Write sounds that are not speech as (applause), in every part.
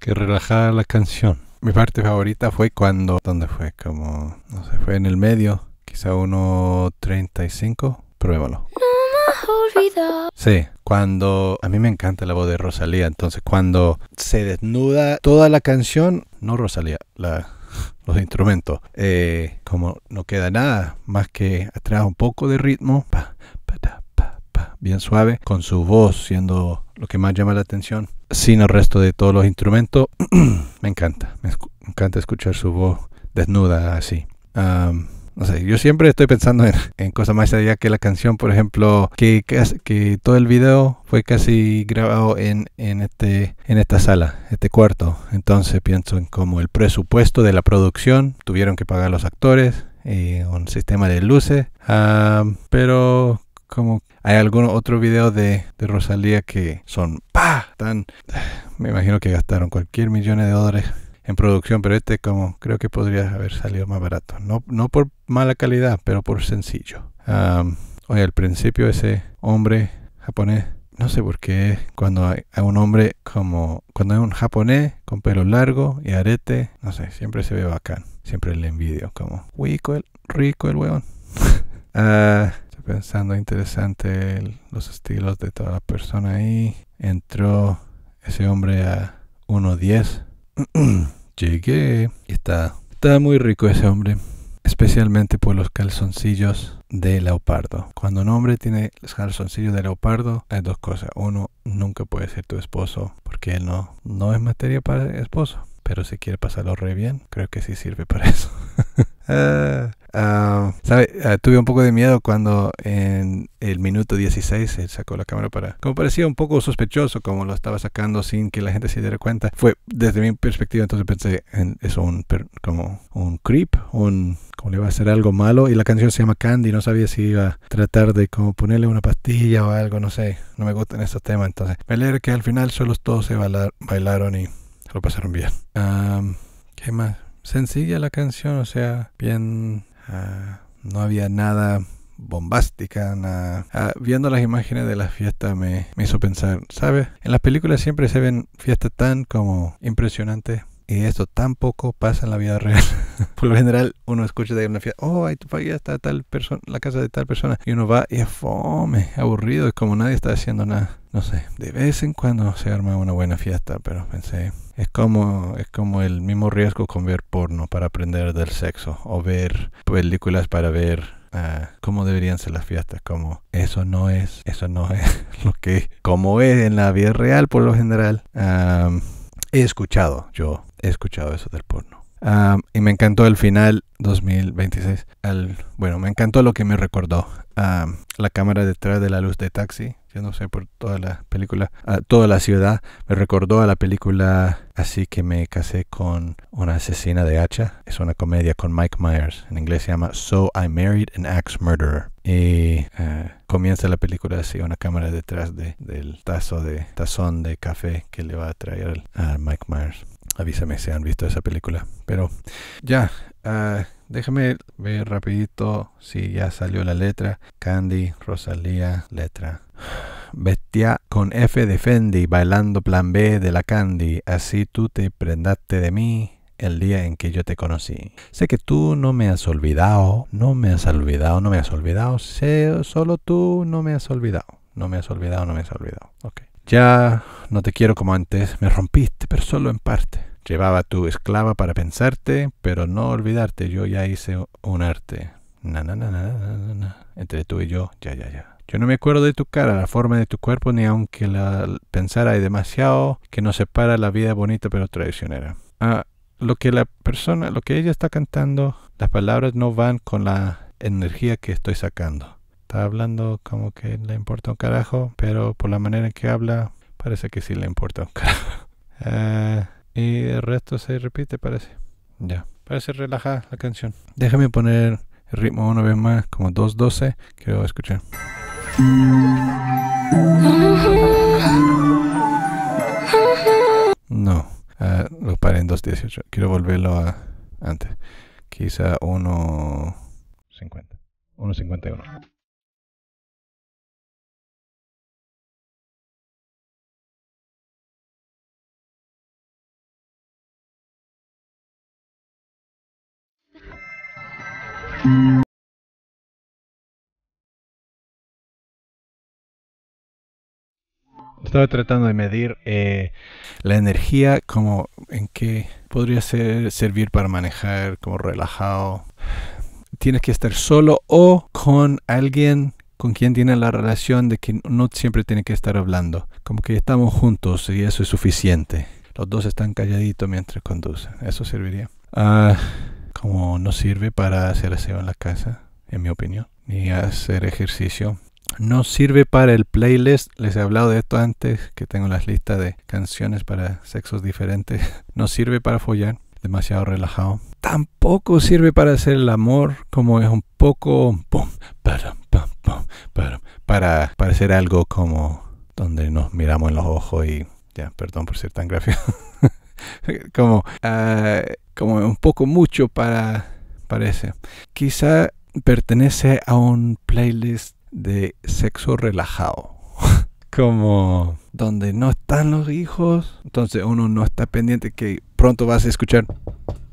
que relajada la canción. Mi parte favorita fue cuando... ¿Dónde fue? Como... No sé, fue en el medio. Quizá 1.35. pruébalo Sí, cuando a mí me encanta la voz de Rosalía, entonces cuando se desnuda toda la canción, no Rosalía, la, (laughs) los instrumentos, eh, como no queda nada más que atrás un poco de ritmo, bien suave, con su voz siendo lo que más llama la atención sin el resto de todos los instrumentos. (clears throat) me encanta, me, encanta escuchar su voz desnuda así. no sé, yo siempre estoy pensando en, (laughs) en, cosas más allá que la canción, por ejemplo, que, que todo el video fue casi grabado en, este, en esta sala, este cuarto. Entonces pienso en cómo el presupuesto de la producción, tuvieron que pagar los actores, eh, un sistema de luces, pero como hay algunos otro video de, de, Rosalía que son pa tan me imagino que gastaron cualquier millón de dólares en producción, pero este como creo que podría haber salido más barato. No, no por mala calidad, pero por sencillo. oye, al principio ese hombre japonés, no sé por qué, cuando hay, un hombre como, cuando hay un japonés con pelo largo y arete, no sé, siempre se ve bacán. Siempre le envidio, como, rico el, rico el weón. (laughs) Ah, pensando interesante los estilos de todas las personas ahí. Entró ese hombre a 1.10. (clears throat) Llegué. está, está muy rico ese hombre. Especialmente por los calzoncillos de leopardo. Cuando un hombre tiene los calzoncillos de leopardo, hay dos cosas. Uno, nunca puede ser tu esposo porque él no, no es materia para esposo. Pero si quiere pasarlo re bien, creo que sí sirve para (laughs) eso. Ah, ah, ¿sabe? Ah, tuve un poco de miedo cuando en el minuto 16 él sacó la cámara para... Como parecía un poco sospechoso como lo estaba sacando sin que la gente se diera cuenta. Fue desde mi perspectiva, entonces pensé, en, es un, como un creep, un como le va a hacer algo malo y la canción se llama Candy, no sabía si iba a tratar de como ponerle una pastilla o algo, no sé, no me gustan esos temas, entonces me alegro que al final solo todos se bailaron y lo pasaron bien. ¿Qué más? Sencilla la canción, o sea, bien... Ah, no había nada bombástica. Nada. Ah, viendo las imágenes de la fiesta me, me, hizo pensar, ¿sabes? En las películas siempre se ven fiestas tan como impresionantes y esto tampoco pasa en la vida real. (laughs) Por lo general, uno escucha de una fiesta, oh, ahí está tal persona, la casa de tal persona. Y uno va y es fome, aburrido, ...es como nadie está haciendo nada. No sé, de vez en cuando se arma una buena fiesta, pero pensé, es como, es como el mismo riesgo con ver porno para aprender del sexo o ver películas para ver ah, cómo deberían ser las fiestas, como eso no es, eso no es (laughs) lo que, como es en la vida real por lo general. he escuchado yo he escuchado eso del porno. Ah, y me encantó el final 2026. bueno, me encantó lo que me recordó. Ah, la cámara detrás de la luz de taxi. Yo no sé por toda la película, ah, toda la ciudad. Me recordó a la película Así que me casé con una asesina de hacha. Es una comedia con Mike Myers. En inglés se llama So I Married an Axe Murderer. Y comienza la película así, una cámara detrás de, del tazo de tazón de café que le va a traer a Mike Myers avísame si han visto esa película. Pero ya, ah, déjame ver rapidito si ya salió la letra. Candy, Rosalía, letra. Bestia con F de Fendi bailando plan B de la Candy. Así tú te prendaste de mí el día en que yo te conocí. Sé que tú no me has olvidado, no me has olvidado, no me has olvidado. Sé, solo tú no me has olvidado. No me has olvidado, no me has olvidado. Okay Ya no te quiero como antes, me rompiste, pero solo en parte. Llevaba tu esclava para pensarte, pero no olvidarte, yo ya hice un arte. Na, na, na, na, na, Entre tú y yo, ya, ya, ya. Yo no me acuerdo de tu cara, la forma de tu cuerpo, ni aunque la pensara hay demasiado que nos separa la vida bonita pero traicionera. Ah, lo que la persona, lo que ella está cantando, las palabras no van con la energía que estoy sacando. Está hablando como que le importa un carajo, pero por la manera en que habla, parece que sí le importa un carajo. Eh... (laughs) Y el resto se repite, parece. Ya. Parece relajada la canción. Déjame poner el ritmo una vez más, como 2.12. Quiero escuchar. No. Uh, lo paré en 2.18. Quiero volverlo a antes. Quizá 1.50. 1.51. Estaba tratando de medir eh, la energía como en qué podría servir para manejar como relajado. Tienes que estar solo o con alguien con quien tiene la relación de que no siempre tiene que estar hablando. Como que estamos juntos y eso es suficiente. Los dos están calladitos mientras conducen. Eso serviría. Ah, como no sirve para hacer aseo en la casa, en mi opinión, ni hacer ejercicio. No sirve para el playlist, les he hablado de esto antes, que tengo las listas de canciones para sexos diferentes. (laughs) No sirve para follar, demasiado relajado. Tampoco sirve para hacer el amor, como es un poco para, para, para hacer algo como donde nos miramos en los ojos y ya, perdón por ser tan gráfico. (laughs) como ah, como un poco mucho para parece. Quizá pertenece a un playlist de sexo relajado. (laughs) como donde no están los hijos, entonces uno no está pendiente que pronto vas a escuchar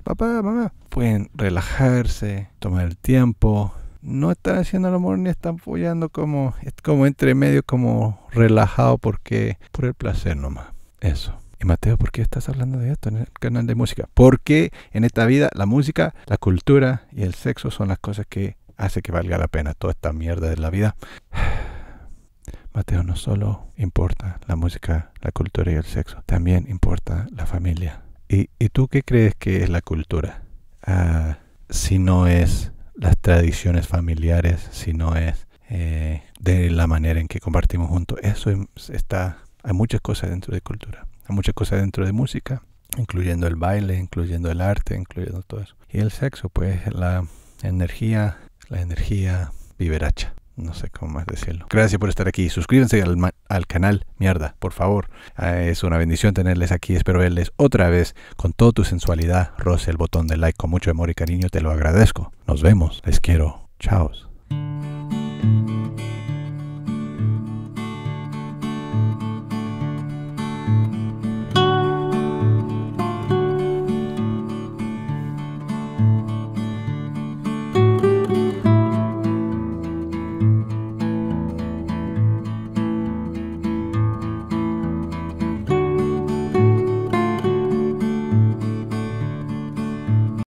papá, mamá. Pueden relajarse, tomar el tiempo. No están haciendo el amor ni están follando como, como entre medio, como relajado porque por el placer nomás. Eso. Y Mateo, ¿por qué estás hablando de esto en el canal de música? Porque en esta vida la música, la cultura y el sexo son las cosas que hace que valga la pena toda esta mierda de la vida. (sighs) Mateo, no solo importa la música, la cultura y el sexo, también importa la familia. ¿Y, tú qué crees que es la cultura? Ah, si no es las tradiciones familiares, si no es eh, de la manera en que compartimos juntos, eso em, está, hay muchas cosas dentro de cultura. Hay muchas cosas dentro de música, incluyendo el baile, incluyendo el arte, incluyendo todo eso. Y el sexo, pues la energía, la energía viveracha. No sé cómo más decirlo. Gracias por estar aquí. Suscríbanse al, canal, mierda, por favor. Ah, es una bendición tenerles aquí. Espero verles otra vez con toda tu sensualidad. Roce el botón de like con mucho amor y cariño. Te lo agradezco. Nos vemos. Les quiero. Chao.